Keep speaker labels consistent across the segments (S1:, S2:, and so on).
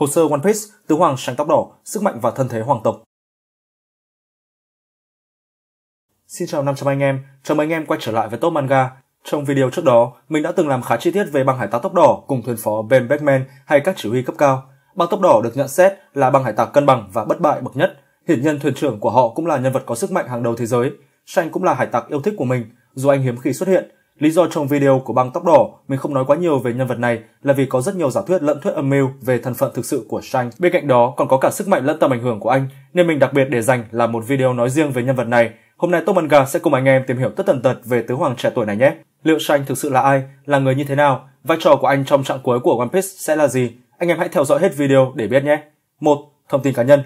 S1: Hồ sơ One Piece, Tứ Hoàng Sáng Tóc Đỏ, Sức Mạnh và Thân Thế Hoàng Tộc. Xin chào 500 anh em, chào mừng anh em quay trở lại với Top Manga. Trong video trước đó, mình đã từng làm khá chi tiết về băng hải tặc tóc đỏ cùng thuyền phó Ben Batman hay các chỉ huy cấp cao. Băng tóc đỏ được nhận xét là băng hải tặc cân bằng và bất bại bậc nhất. Hiển nhân thuyền trưởng của họ cũng là nhân vật có sức mạnh hàng đầu thế giới. Shang cũng là hải tặc yêu thích của mình, dù anh hiếm khi xuất hiện, Lý do trong video của băng tóc đỏ mình không nói quá nhiều về nhân vật này là vì có rất nhiều giả thuyết lẫn thuyết âm mưu về thân phận thực sự của Shang. Bên cạnh đó còn có cả sức mạnh lẫn tầm ảnh hưởng của anh, nên mình đặc biệt để dành là một video nói riêng về nhân vật này. Hôm nay Tô Manga sẽ cùng anh em tìm hiểu tất tần tật về tứ hoàng trẻ tuổi này nhé. Liệu Shang thực sự là ai, là người như thế nào, vai trò của anh trong trạng cuối của One Piece sẽ là gì? Anh em hãy theo dõi hết video để biết nhé. Một, Thông tin cá nhân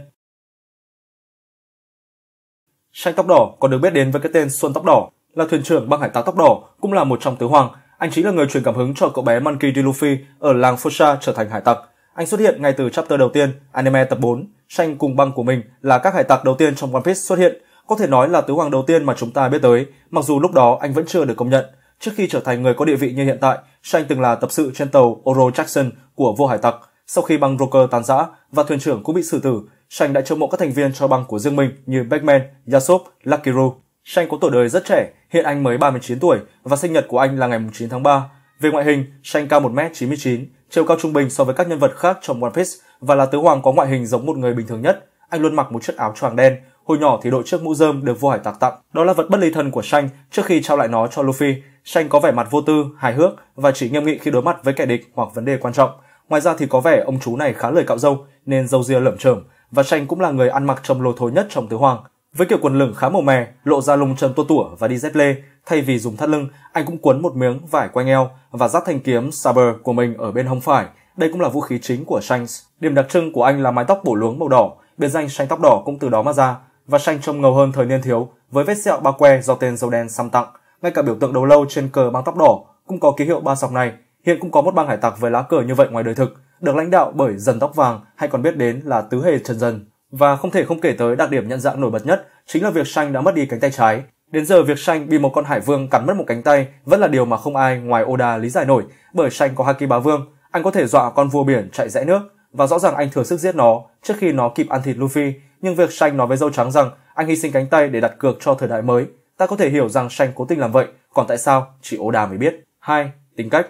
S1: Shang tóc đỏ còn được biết đến với cái tên Xuân tóc đỏ là thuyền trưởng băng hải tặc tóc đỏ, cũng là một trong tứ hoàng, anh chính là người truyền cảm hứng cho cậu bé Monkey D. Luffy ở làng Fusha trở thành hải tặc. Anh xuất hiện ngay từ chapter đầu tiên, anime tập 4, tranh cùng băng của mình là các hải tặc đầu tiên trong One Piece xuất hiện, có thể nói là tứ hoàng đầu tiên mà chúng ta biết tới, mặc dù lúc đó anh vẫn chưa được công nhận. Trước khi trở thành người có địa vị như hiện tại, Shanks từng là tập sự trên tàu Oro Jackson của vua hải tặc. Sau khi băng Rocker tàn rã và thuyền trưởng cũng bị xử tử, Shanks đã chiêu mộ các thành viên cho băng của riêng mình như Batman, Yasop, Lucky Roo. Shane có tuổi đời rất trẻ, hiện anh mới 39 tuổi và sinh nhật của anh là ngày 9 tháng 3. Về ngoại hình, Shane cao 1m99, chiều cao trung bình so với các nhân vật khác trong One Piece và là tứ hoàng có ngoại hình giống một người bình thường nhất. Anh luôn mặc một chiếc áo choàng đen, hồi nhỏ thì đội chiếc mũ rơm được vua hải tặc tặng. Đó là vật bất ly thân của Shang trước khi trao lại nó cho Luffy. Shang có vẻ mặt vô tư, hài hước và chỉ nghiêm nghị khi đối mặt với kẻ địch hoặc vấn đề quan trọng. Ngoài ra thì có vẻ ông chú này khá lời cạo râu nên râu ria lởm chởm và Shang cũng là người ăn mặc trông lồ thối nhất trong tứ hoàng. Với kiểu quần lửng khá màu mè, lộ ra lông chân tua tủa và đi dép lê, thay vì dùng thắt lưng, anh cũng quấn một miếng vải quanh eo và dắt thanh kiếm saber của mình ở bên hông phải. Đây cũng là vũ khí chính của Shanks. Điểm đặc trưng của anh là mái tóc bổ luống màu đỏ, biệt danh Shanks tóc đỏ cũng từ đó mà ra. Và Shanks trông ngầu hơn thời niên thiếu, với vết sẹo ba que do tên dâu đen xăm tặng. Ngay cả biểu tượng đầu lâu trên cờ băng tóc đỏ cũng có ký hiệu ba sọc này. Hiện cũng có một bang hải tặc với lá cờ như vậy ngoài đời thực, được lãnh đạo bởi dần tóc vàng hay còn biết đến là tứ hề trần dần. Và không thể không kể tới đặc điểm nhận dạng nổi bật nhất chính là việc Xanh đã mất đi cánh tay trái. Đến giờ việc Xanh bị một con hải vương cắn mất một cánh tay vẫn là điều mà không ai ngoài Oda lý giải nổi, bởi Xanh có haki bá vương, anh có thể dọa con vua biển chạy rẽ nước và rõ ràng anh thừa sức giết nó trước khi nó kịp ăn thịt Luffy, nhưng việc Xanh nói với dâu trắng rằng anh hy sinh cánh tay để đặt cược cho thời đại mới, ta có thể hiểu rằng Xanh cố tình làm vậy, còn tại sao chỉ Oda mới biết. 2. Tính cách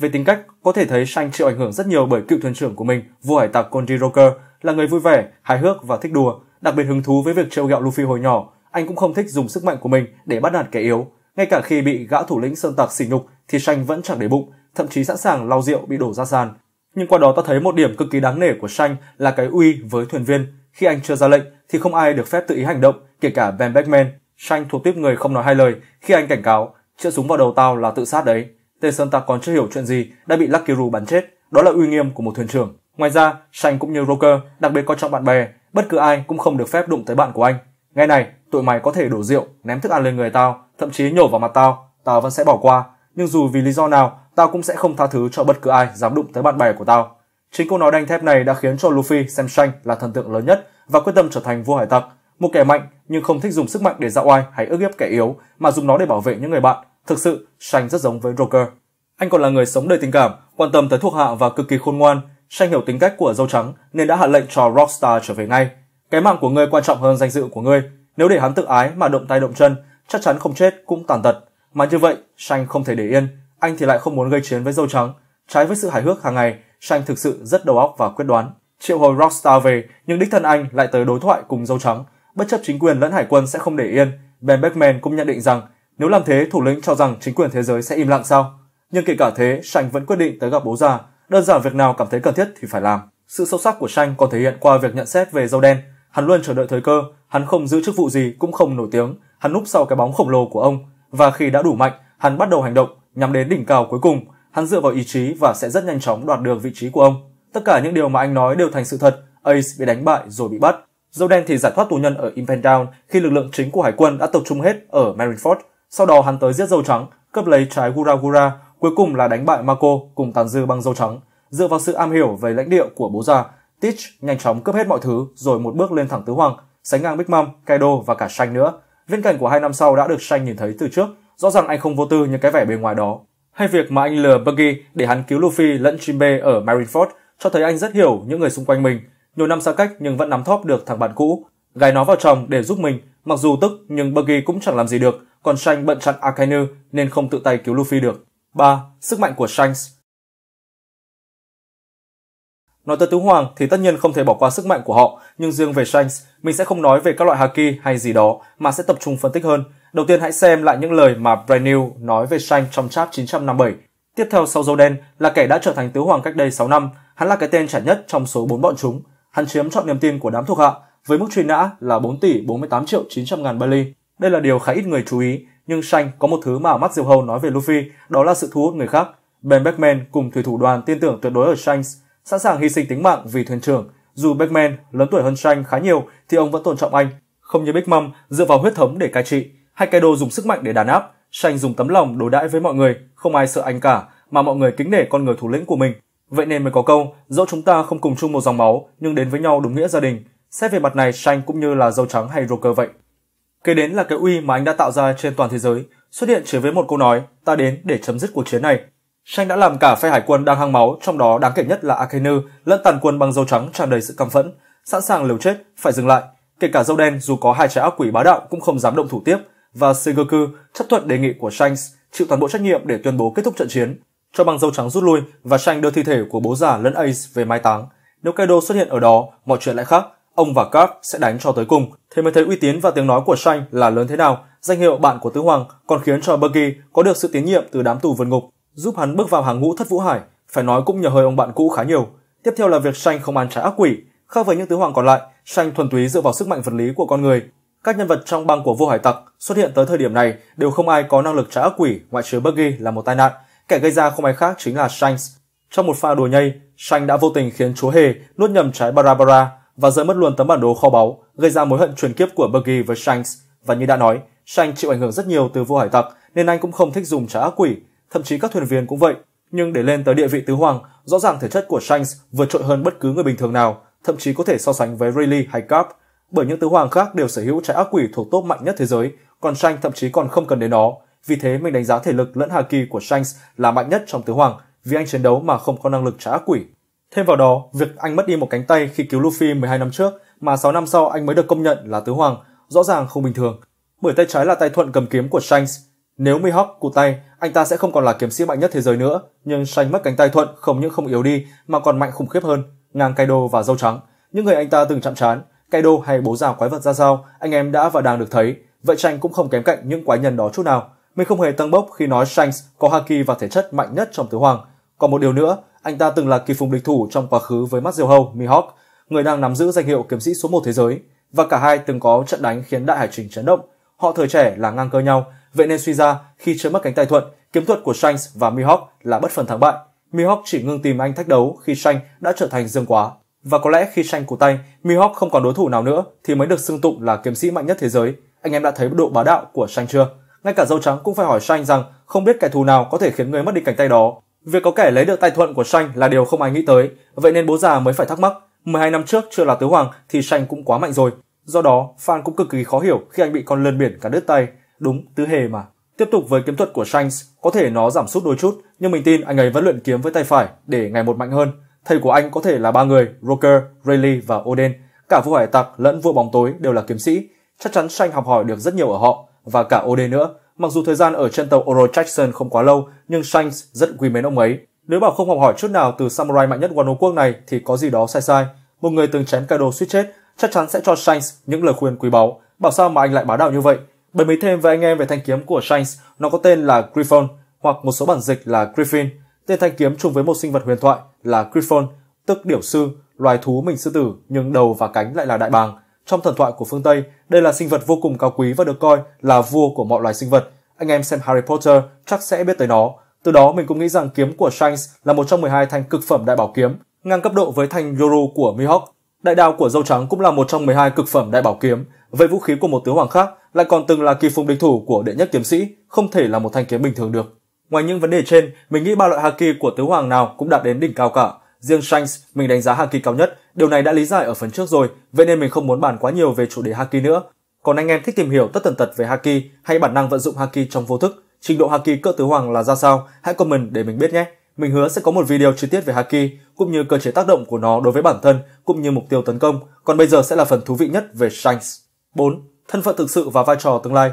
S1: về tính cách, có thể thấy Shanh chịu ảnh hưởng rất nhiều bởi cựu thuyền trưởng của mình, vua hải tặc Conji Rocker, là người vui vẻ, hài hước và thích đùa, đặc biệt hứng thú với việc trêu gạo Luffy hồi nhỏ. Anh cũng không thích dùng sức mạnh của mình để bắt nạt kẻ yếu. Ngay cả khi bị gã thủ lĩnh sơn tặc sỉ nhục thì Shanh vẫn chẳng để bụng, thậm chí sẵn sàng lau rượu bị đổ ra sàn. Nhưng qua đó ta thấy một điểm cực kỳ đáng nể của Shanh là cái uy với thuyền viên. Khi anh chưa ra lệnh thì không ai được phép tự ý hành động, kể cả Ben Beckman. Shanh thuộc tiếp người không nói hai lời khi anh cảnh cáo, chĩa súng vào đầu tao là tự sát đấy. Tên Sơn Tạc còn chưa hiểu chuyện gì đã bị Lucky Roo bắn chết. Đó là uy nghiêm của một thuyền trưởng. Ngoài ra, Shanh cũng như Roker đặc biệt coi trọng bạn bè, bất cứ ai cũng không được phép đụng tới bạn của anh. Ngay này, tụi mày có thể đổ rượu, ném thức ăn lên người tao, thậm chí nhổ vào mặt tao, tao vẫn sẽ bỏ qua. Nhưng dù vì lý do nào, tao cũng sẽ không tha thứ cho bất cứ ai dám đụng tới bạn bè của tao. Chính câu nói đanh thép này đã khiến cho Luffy xem Shang là thần tượng lớn nhất và quyết tâm trở thành vua hải tặc, một kẻ mạnh nhưng không thích dùng sức mạnh để dạo oai hay ức hiếp kẻ yếu mà dùng nó để bảo vệ những người bạn. Thực sự, Shanh rất giống với Roger. Anh còn là người sống đầy tình cảm, quan tâm tới thuộc hạ và cực kỳ khôn ngoan. Shanh hiểu tính cách của dâu trắng nên đã hạ lệnh cho Rockstar trở về ngay. Cái mạng của ngươi quan trọng hơn danh dự của ngươi. Nếu để hắn tự ái mà động tay động chân, chắc chắn không chết cũng tàn tật. Mà như vậy, Shanh không thể để yên. Anh thì lại không muốn gây chiến với dâu trắng. Trái với sự hài hước hàng ngày, Shanh thực sự rất đầu óc và quyết đoán. Triệu hồi Rockstar về, nhưng đích thân anh lại tới đối thoại cùng dâu trắng. Bất chấp chính quyền lẫn hải quân sẽ không để yên, Ben Beckman cũng nhận định rằng nếu làm thế, thủ lĩnh cho rằng chính quyền thế giới sẽ im lặng sao? Nhưng kể cả thế, Sành vẫn quyết định tới gặp bố già. Đơn giản việc nào cảm thấy cần thiết thì phải làm. Sự sâu sắc của Sành còn thể hiện qua việc nhận xét về dâu đen. Hắn luôn chờ đợi thời cơ, hắn không giữ chức vụ gì cũng không nổi tiếng, hắn núp sau cái bóng khổng lồ của ông. Và khi đã đủ mạnh, hắn bắt đầu hành động, nhắm đến đỉnh cao cuối cùng. Hắn dựa vào ý chí và sẽ rất nhanh chóng đoạt được vị trí của ông. Tất cả những điều mà anh nói đều thành sự thật. Ace bị đánh bại rồi bị bắt. Dâu đen thì giải thoát tù nhân ở Impendown khi lực lượng chính của hải quân đã tập trung hết ở Marineford sau đó hắn tới giết dâu trắng, cướp lấy trái gura gura, cuối cùng là đánh bại Mako cùng tàn dư bằng dâu trắng. Dựa vào sự am hiểu về lãnh địa của bố già, Teach nhanh chóng cướp hết mọi thứ rồi một bước lên thẳng tứ hoàng, sánh ngang Big Mom, Kaido và cả Shanh nữa. Viên cảnh của hai năm sau đã được Shanh nhìn thấy từ trước, rõ ràng anh không vô tư như cái vẻ bề ngoài đó. Hay việc mà anh lừa Buggy để hắn cứu Luffy lẫn Jinbe ở Marineford cho thấy anh rất hiểu những người xung quanh mình. Nhiều năm xa cách nhưng vẫn nắm thóp được thằng bạn cũ, Gái nó vào chồng để giúp mình, mặc dù tức nhưng Buggy cũng chẳng làm gì được, còn Shanks bận chặn Akainu nên không tự tay cứu Luffy được. 3. Sức mạnh của Shanks Nói tới Tứ Hoàng thì tất nhiên không thể bỏ qua sức mạnh của họ, nhưng riêng về Shanks, mình sẽ không nói về các loại Haki hay gì đó, mà sẽ tập trung phân tích hơn. Đầu tiên hãy xem lại những lời mà Brand New nói về Shanks trong chat 957. Tiếp theo sau dâu đen là kẻ đã trở thành Tứ Hoàng cách đây 6 năm, hắn là cái tên trẻ nhất trong số bốn bọn chúng. Hắn chiếm trọn niềm tin của đám thuộc hạ, với mức truy nã là 4 tỷ 48 triệu 900 ngàn Bali. Đây là điều khá ít người chú ý, nhưng Shanh có một thứ mà mắt diều hầu nói về Luffy, đó là sự thu hút người khác. Ben Beckman cùng thủy thủ đoàn tin tưởng tuyệt đối ở Shanks, sẵn sàng hy sinh tính mạng vì thuyền trưởng. Dù Beckman lớn tuổi hơn Shanh khá nhiều thì ông vẫn tôn trọng anh. Không như Big Mom dựa vào huyết thống để cai trị, hay Kaido dùng sức mạnh để đàn áp, Shanh dùng tấm lòng đối đãi với mọi người, không ai sợ anh cả, mà mọi người kính nể con người thủ lĩnh của mình. Vậy nên mới có câu, dẫu chúng ta không cùng chung một dòng máu, nhưng đến với nhau đúng nghĩa gia đình. Xét về mặt này, Shanh cũng như là dâu trắng hay Roker vậy. Kế đến là cái uy mà anh đã tạo ra trên toàn thế giới, xuất hiện chỉ với một câu nói, ta đến để chấm dứt cuộc chiến này. Shanh đã làm cả phe hải quân đang hăng máu, trong đó đáng kể nhất là Akenu, lẫn tàn quân bằng dâu trắng tràn đầy sự căm phẫn, sẵn sàng liều chết, phải dừng lại. Kể cả dâu đen dù có hai trái ác quỷ bá đạo cũng không dám động thủ tiếp, và Segoku chấp thuận đề nghị của Shanks chịu toàn bộ trách nhiệm để tuyên bố kết thúc trận chiến, cho bằng dâu trắng rút lui và Shanks đưa thi thể của bố già lẫn Ace về mai táng. Nếu Kaido xuất hiện ở đó, mọi chuyện lại khác, Ông và Carp sẽ đánh cho tới cùng, thế mới thấy uy tín và tiếng nói của Shanh là lớn thế nào. Danh hiệu bạn của Tứ Hoàng còn khiến cho Buggy có được sự tiến nhiệm từ đám tù vượt ngục, giúp hắn bước vào hàng ngũ thất vũ hải, phải nói cũng nhờ hơi ông bạn cũ khá nhiều. Tiếp theo là việc Shanh không ăn trái ác quỷ, khác với những Tứ Hoàng còn lại, Shanh thuần túy dựa vào sức mạnh vật lý của con người. Các nhân vật trong băng của vô hải tặc xuất hiện tới thời điểm này đều không ai có năng lực trả ác quỷ ngoại trừ Buggy là một tai nạn, kẻ gây ra không ai khác chính là Shanks. Trong một pha đùa nhây, Shanks đã vô tình khiến chúa hề nuốt nhầm trái Barabara, và rơi mất luôn tấm bản đồ kho báu, gây ra mối hận truyền kiếp của Buggy với Shanks. Và như đã nói, Shanks chịu ảnh hưởng rất nhiều từ vua hải tặc nên anh cũng không thích dùng trả ác quỷ, thậm chí các thuyền viên cũng vậy. Nhưng để lên tới địa vị tứ hoàng, rõ ràng thể chất của Shanks vượt trội hơn bất cứ người bình thường nào, thậm chí có thể so sánh với Rayleigh hay Carp. Bởi những tứ hoàng khác đều sở hữu trái ác quỷ thuộc top mạnh nhất thế giới, còn Shanks thậm chí còn không cần đến nó. Vì thế mình đánh giá thể lực lẫn haki của Shanks là mạnh nhất trong tứ hoàng, vì anh chiến đấu mà không có năng lực trả ác quỷ. Thêm vào đó, việc anh mất đi một cánh tay khi cứu Luffy 12 năm trước mà 6 năm sau anh mới được công nhận là tứ hoàng, rõ ràng không bình thường. Bởi tay trái là tay thuận cầm kiếm của Shanks. Nếu Mihawk cụt tay, anh ta sẽ không còn là kiếm sĩ mạnh nhất thế giới nữa, nhưng Shanks mất cánh tay thuận không những không yếu đi mà còn mạnh khủng khiếp hơn, ngang Kaido và dâu trắng. Những người anh ta từng chạm trán, Kaido hay bố già quái vật ra sao, anh em đã và đang được thấy, vậy Shanks cũng không kém cạnh những quái nhân đó chút nào. Mình không hề tăng bốc khi nói Shanks có Haki và thể chất mạnh nhất trong tứ hoàng. Còn một điều nữa, anh ta từng là kỳ phùng địch thủ trong quá khứ với mắt diều hâu Mihawk, người đang nắm giữ danh hiệu kiếm sĩ số 1 thế giới, và cả hai từng có trận đánh khiến đại hải trình chấn động. Họ thời trẻ là ngang cơ nhau, vậy nên suy ra khi chơi mất cánh tay thuận, kiếm thuật của Shanks và Mihawk là bất phần thắng bại. Mihawk chỉ ngưng tìm anh thách đấu khi Shanks đã trở thành dương quá. Và có lẽ khi Shanks cụt tay, Mihawk không còn đối thủ nào nữa thì mới được xưng tụng là kiếm sĩ mạnh nhất thế giới. Anh em đã thấy độ bá đạo của Shanks chưa? Ngay cả dâu trắng cũng phải hỏi Shanks rằng không biết kẻ thù nào có thể khiến người mất đi cánh tay đó Việc có kẻ lấy được tài thuận của Sanh là điều không ai nghĩ tới, vậy nên bố già mới phải thắc mắc, 12 năm trước chưa là tứ hoàng thì Sanh cũng quá mạnh rồi. Do đó, fan cũng cực kỳ khó hiểu khi anh bị con lươn biển cả đứt tay. Đúng, tứ hề mà. Tiếp tục với kiếm thuật của Shanks, có thể nó giảm sút đôi chút, nhưng mình tin anh ấy vẫn luyện kiếm với tay phải để ngày một mạnh hơn. Thầy của anh có thể là ba người, Roker, Rayleigh và Odin. Cả vua hải tặc lẫn vua bóng tối đều là kiếm sĩ. Chắc chắn Shanks học hỏi được rất nhiều ở họ, và cả Odin nữa. Mặc dù thời gian ở trên tàu Oro Jackson không quá lâu, nhưng Shanks rất quý mến ông ấy. Nếu bảo không học hỏi chút nào từ samurai mạnh nhất Wano quốc này thì có gì đó sai sai. Một người từng chém Kaido suýt chết chắc chắn sẽ cho Shanks những lời khuyên quý báu. Bảo sao mà anh lại bá đạo như vậy? Bởi mấy thêm với anh em về thanh kiếm của Shanks, nó có tên là Griffon hoặc một số bản dịch là Griffin. Tên thanh kiếm chung với một sinh vật huyền thoại là Griffon, tức điểu sư, loài thú mình sư tử nhưng đầu và cánh lại là đại bàng. Trong thần thoại của phương Tây, đây là sinh vật vô cùng cao quý và được coi là vua của mọi loài sinh vật. Anh em xem Harry Potter chắc sẽ biết tới nó. Từ đó mình cũng nghĩ rằng kiếm của Shanks là một trong 12 thanh cực phẩm đại bảo kiếm, ngang cấp độ với thanh Yoru của Mihawk. Đại đao của dâu trắng cũng là một trong 12 cực phẩm đại bảo kiếm, vậy vũ khí của một tướng hoàng khác lại còn từng là kỳ phùng địch thủ của đệ nhất kiếm sĩ, không thể là một thanh kiếm bình thường được. Ngoài những vấn đề trên, mình nghĩ ba loại haki của tứ hoàng nào cũng đạt đến đỉnh cao cả. Riêng Shanks mình đánh giá Haki cao nhất, điều này đã lý giải ở phần trước rồi, vậy nên mình không muốn bàn quá nhiều về chủ đề Haki nữa. Còn anh em thích tìm hiểu tất tần tật về Haki hay bản năng vận dụng Haki trong vô thức, trình độ Haki cỡ tứ hoàng là ra sao, hãy comment để mình biết nhé. Mình hứa sẽ có một video chi tiết về Haki, cũng như cơ chế tác động của nó đối với bản thân, cũng như mục tiêu tấn công. Còn bây giờ sẽ là phần thú vị nhất về Shanks. 4. Thân phận thực sự và vai trò tương lai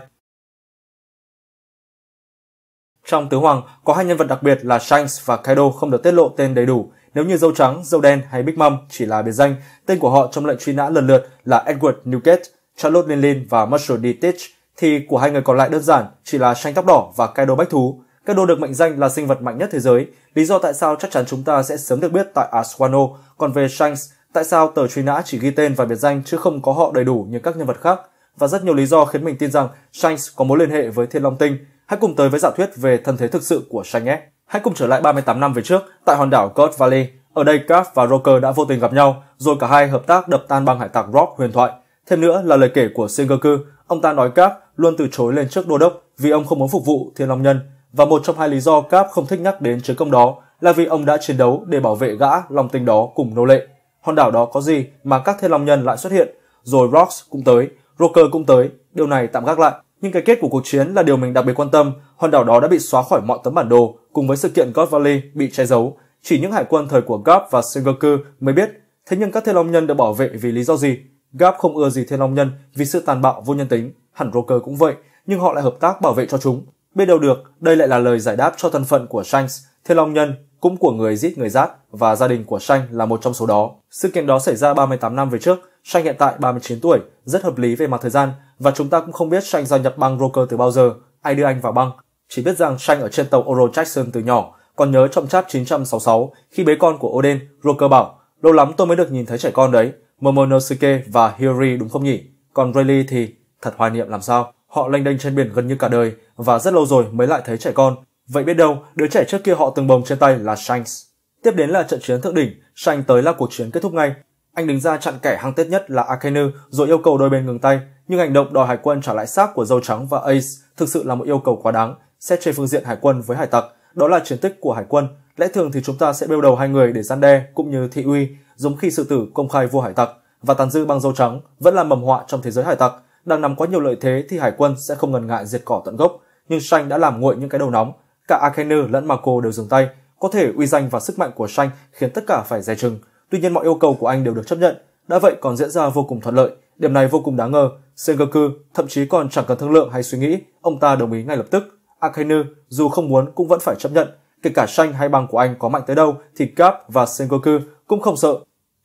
S1: Trong Tứ Hoàng, có hai nhân vật đặc biệt là Shanks và Kaido không được tiết lộ tên đầy đủ, nếu như dâu trắng, dâu đen hay Big Mom chỉ là biệt danh, tên của họ trong lệnh truy nã lần lượt là Edward Newgate, Charlotte Linlin và Marshall D. Titch, thì của hai người còn lại đơn giản chỉ là tranh tóc đỏ và Cai đô bách thú. Cai đô được mệnh danh là sinh vật mạnh nhất thế giới, lý do tại sao chắc chắn chúng ta sẽ sớm được biết tại Aswano. Còn về Shanks, tại sao tờ truy nã chỉ ghi tên và biệt danh chứ không có họ đầy đủ như các nhân vật khác? Và rất nhiều lý do khiến mình tin rằng Shanks có mối liên hệ với Thiên Long Tinh. Hãy cùng tới với giả thuyết về thân thế thực sự của Shanks nhé! Hãy cùng trở lại 38 năm về trước, tại hòn đảo God Valley, ở đây Cap và Roker đã vô tình gặp nhau, rồi cả hai hợp tác đập tan băng hải tặc Rock huyền thoại. Thêm nữa là lời kể của Sengoku, ông ta nói Cap luôn từ chối lên trước đô đốc vì ông không muốn phục vụ Thiên Long Nhân. Và một trong hai lý do Cap không thích nhắc đến chiến công đó là vì ông đã chiến đấu để bảo vệ gã lòng tình đó cùng nô lệ. Hòn đảo đó có gì mà các Thiên Long Nhân lại xuất hiện, rồi Rocks cũng tới, Roker cũng tới, điều này tạm gác lại. Nhưng cái kết của cuộc chiến là điều mình đặc biệt quan tâm, hòn đảo đó đã bị xóa khỏi mọi tấm bản đồ cùng với sự kiện God Valley bị che giấu, chỉ những hải quân thời của Garp và Sengoku mới biết, thế nhưng các thiên long nhân được bảo vệ vì lý do gì? Garp không ưa gì thiên long nhân vì sự tàn bạo vô nhân tính, hẳn Roker cũng vậy, nhưng họ lại hợp tác bảo vệ cho chúng. Biết đâu được, đây lại là lời giải đáp cho thân phận của Shanks, thiên long nhân, cũng của người giết người rát và gia đình của Shanks là một trong số đó. Sự kiện đó xảy ra 38 năm về trước, Shanks hiện tại 39 tuổi, rất hợp lý về mặt thời gian và chúng ta cũng không biết Shanks gia nhập băng Roker từ bao giờ, ai đưa anh vào băng. Chỉ biết rằng shanks ở trên tàu Euro Jackson từ nhỏ, còn nhớ trong chat 966 khi bế con của Oden, Roker bảo, lâu lắm tôi mới được nhìn thấy trẻ con đấy, Momonosuke và Hiyori đúng không nhỉ? Còn Rayleigh thì thật hoài niệm làm sao. Họ lênh đênh trên biển gần như cả đời và rất lâu rồi mới lại thấy trẻ con. Vậy biết đâu, đứa trẻ trước kia họ từng bồng trên tay là Shanks. Tiếp đến là trận chiến thượng đỉnh, Shanks tới là cuộc chiến kết thúc ngay. Anh đứng ra chặn kẻ hăng tết nhất là Akenu rồi yêu cầu đôi bên ngừng tay, nhưng hành động đòi hải quân trả lại xác của dâu trắng và Ace thực sự là một yêu cầu quá đáng xét trên phương diện hải quân với hải tặc, đó là chiến tích của hải quân. Lẽ thường thì chúng ta sẽ bêu đầu hai người để gian đe cũng như thị uy, giống khi sự tử công khai vua hải tặc và tàn dư băng dâu trắng vẫn là mầm họa trong thế giới hải tặc. Đang nắm quá nhiều lợi thế thì hải quân sẽ không ngần ngại diệt cỏ tận gốc, nhưng Shanh đã làm nguội những cái đầu nóng. Cả Akenu lẫn Marco đều dừng tay. Có thể uy danh và sức mạnh của Shanh khiến tất cả phải dè chừng. Tuy nhiên mọi yêu cầu của anh đều được chấp nhận. Đã vậy còn diễn ra vô cùng thuận lợi. Điểm này vô cùng đáng ngờ. Sengoku thậm chí còn chẳng cần thương lượng hay suy nghĩ, ông ta đồng ý ngay lập tức. Akainu dù không muốn cũng vẫn phải chấp nhận, kể cả Shanh hay băng của anh có mạnh tới đâu thì Cap và Sengoku cũng không sợ.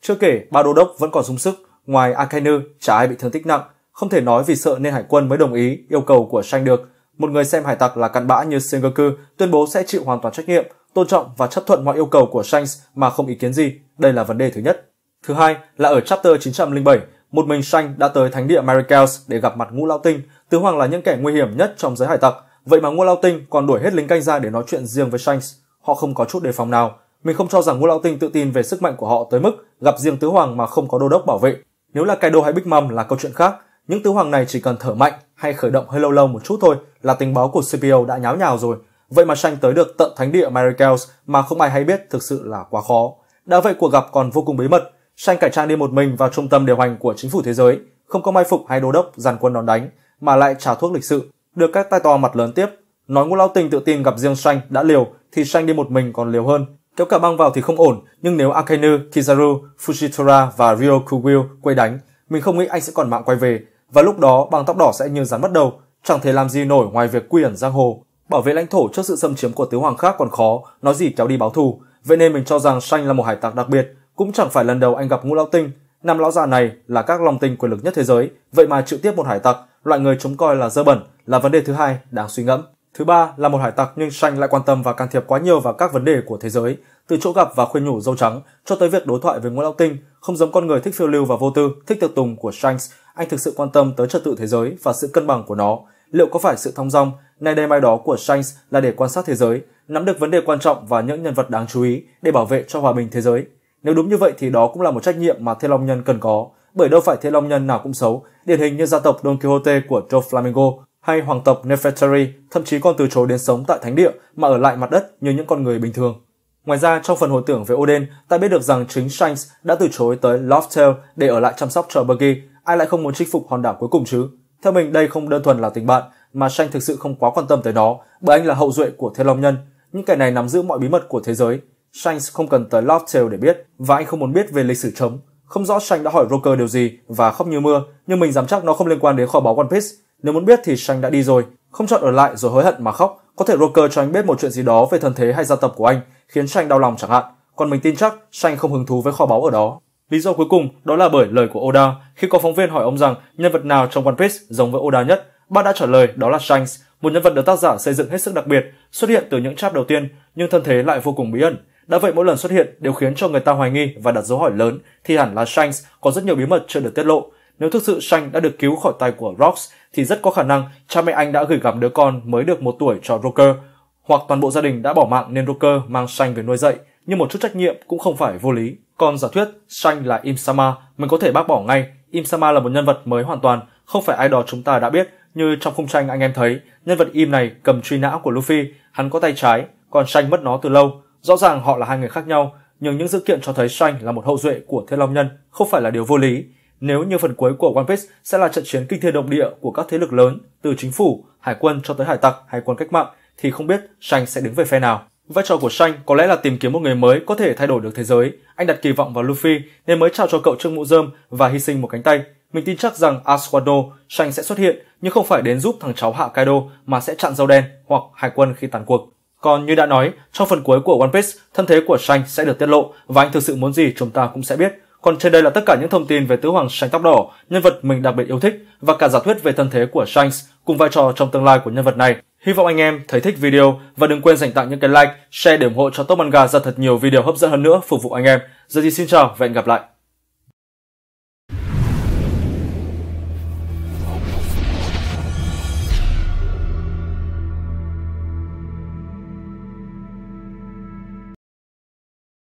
S1: Chưa kể, ba đô đốc vẫn còn sung sức, ngoài Akainu chả ai bị thương tích nặng, không thể nói vì sợ nên hải quân mới đồng ý yêu cầu của Shanh được. Một người xem hải tặc là cặn bã như Sengoku tuyên bố sẽ chịu hoàn toàn trách nhiệm, tôn trọng và chấp thuận mọi yêu cầu của Shanks mà không ý kiến gì. Đây là vấn đề thứ nhất. Thứ hai là ở chapter 907, một mình Shanks đã tới thánh địa Maricales để gặp mặt ngũ lão tinh, tứ hoàng là những kẻ nguy hiểm nhất trong giới hải tặc – Vậy mà Ngô Lao Tinh còn đuổi hết lính canh ra để nói chuyện riêng với Shanks. Họ không có chút đề phòng nào. Mình không cho rằng Ngô Lao Tinh tự tin về sức mạnh của họ tới mức gặp riêng Tứ Hoàng mà không có đô đốc bảo vệ. Nếu là Kaido hay Big Mom là câu chuyện khác. Những Tứ Hoàng này chỉ cần thở mạnh hay khởi động hơi lâu lâu một chút thôi là tình báo của CPO đã nháo nhào rồi. Vậy mà Shanks tới được tận thánh địa Miracles mà không ai hay biết thực sự là quá khó. Đã vậy cuộc gặp còn vô cùng bí mật. Shanks cải trang đi một mình vào trung tâm điều hành của chính phủ thế giới, không có mai phục hay đô đốc dàn quân đón đánh, mà lại trả thuốc lịch sự được các tai to mặt lớn tiếp, nói ngũ lao tình tự tin gặp riêng Sanh đã liều thì Sanh đi một mình còn liều hơn. Kéo cả băng vào thì không ổn, nhưng nếu Akainu, Kizaru, Fushitora và rio Ryokuguil quay đánh, mình không nghĩ anh sẽ còn mạng quay về, và lúc đó băng tóc đỏ sẽ như rắn mất đầu, chẳng thể làm gì nổi ngoài việc quy ẩn giang hồ. Bảo vệ lãnh thổ trước sự xâm chiếm của tứ hoàng khác còn khó, nói gì kéo đi báo thù. Vậy nên mình cho rằng Sanh là một hải tặc đặc biệt, cũng chẳng phải lần đầu anh gặp ngũ lao tinh. Năm lão già này là các lòng tinh quyền lực nhất thế giới, vậy mà chịu tiếp một hải tặc, loại người chúng coi là dơ bẩn, là vấn đề thứ hai đáng suy ngẫm. Thứ ba là một hải tặc nhưng Shanh lại quan tâm và can thiệp quá nhiều vào các vấn đề của thế giới, từ chỗ gặp và khuyên nhủ dâu trắng cho tới việc đối thoại với Nguyễn Lão Tinh, không giống con người thích phiêu lưu và vô tư, thích tiệc tùng của Shanks, anh thực sự quan tâm tới trật tự thế giới và sự cân bằng của nó. Liệu có phải sự thong dong, nay đây mai đó của Shanks là để quan sát thế giới, nắm được vấn đề quan trọng và những nhân vật đáng chú ý để bảo vệ cho hòa bình thế giới? Nếu đúng như vậy thì đó cũng là một trách nhiệm mà Thiên Long Nhân cần có, bởi đâu phải Thiên Long Nhân nào cũng xấu, điển hình như gia tộc Don Quixote của Flamingo hay hoàng tộc Nefertari thậm chí còn từ chối đến sống tại thánh địa mà ở lại mặt đất như những con người bình thường. Ngoài ra, trong phần hồi tưởng về Odin, ta biết được rằng chính Shanks đã từ chối tới Loftel để ở lại chăm sóc cho Bergy. Ai lại không muốn chinh phục hòn đảo cuối cùng chứ? Theo mình, đây không đơn thuần là tình bạn, mà Shanks thực sự không quá quan tâm tới nó, bởi anh là hậu duệ của Thiên Long Nhân. Những kẻ này nắm giữ mọi bí mật của thế giới. Shanks không cần tới Loftel để biết, và anh không muốn biết về lịch sử chống. Không rõ Shanks đã hỏi Roker điều gì và khóc như mưa, nhưng mình dám chắc nó không liên quan đến kho báu One Piece nếu muốn biết thì Shang đã đi rồi, không chọn ở lại rồi hối hận mà khóc. Có thể roker cho anh biết một chuyện gì đó về thân thế hay gia tộc của anh, khiến Shang đau lòng chẳng hạn. Còn mình tin chắc Shang không hứng thú với kho báu ở đó. Lý do cuối cùng đó là bởi lời của Oda khi có phóng viên hỏi ông rằng nhân vật nào trong One Piece giống với Oda nhất, ba đã trả lời đó là Shanks, một nhân vật được tác giả xây dựng hết sức đặc biệt, xuất hiện từ những chap đầu tiên nhưng thân thế lại vô cùng bí ẩn. Đã vậy mỗi lần xuất hiện đều khiến cho người ta hoài nghi và đặt dấu hỏi lớn thì hẳn là Shanks có rất nhiều bí mật chưa được tiết lộ. Nếu thực sự Shanks đã được cứu khỏi tay của Rocks thì rất có khả năng cha mẹ anh đã gửi gắm đứa con mới được một tuổi cho Roker hoặc toàn bộ gia đình đã bỏ mạng nên Roker mang Shanh về nuôi dạy, nhưng một chút trách nhiệm cũng không phải vô lý. Còn giả thuyết Shanh là Im Sama, mình có thể bác bỏ ngay, Im Sama là một nhân vật mới hoàn toàn, không phải ai đó chúng ta đã biết, như trong khung tranh anh em thấy, nhân vật Im này cầm truy não của Luffy, hắn có tay trái, còn Shanh mất nó từ lâu. Rõ ràng họ là hai người khác nhau, nhưng những dữ kiện cho thấy Shanh là một hậu duệ của Thiên Long Nhân, không phải là điều vô lý nếu như phần cuối của One Piece sẽ là trận chiến kinh thiên động địa của các thế lực lớn, từ chính phủ, hải quân cho tới hải tặc hay quân cách mạng, thì không biết Shanks sẽ đứng về phe nào. Vai trò của Shanks có lẽ là tìm kiếm một người mới có thể thay đổi được thế giới. Anh đặt kỳ vọng vào Luffy nên mới trao cho cậu trương mũ rơm và hy sinh một cánh tay. Mình tin chắc rằng Aswado, Shanks sẽ xuất hiện nhưng không phải đến giúp thằng cháu hạ Kaido mà sẽ chặn dâu đen hoặc hải quân khi tàn cuộc. Còn như đã nói, trong phần cuối của One Piece, thân thế của Shanks sẽ được tiết lộ và anh thực sự muốn gì chúng ta cũng sẽ biết. Còn trên đây là tất cả những thông tin về tứ hoàng shanks tóc đỏ, nhân vật mình đặc biệt yêu thích và cả giả thuyết về thân thế của Shanks cùng vai trò trong tương lai của nhân vật này. Hy vọng anh em thấy thích video và đừng quên dành tặng những cái like, share để ủng hộ cho Top Manga ra thật nhiều video hấp dẫn hơn nữa phục vụ anh em. Giờ thì xin chào và hẹn gặp lại.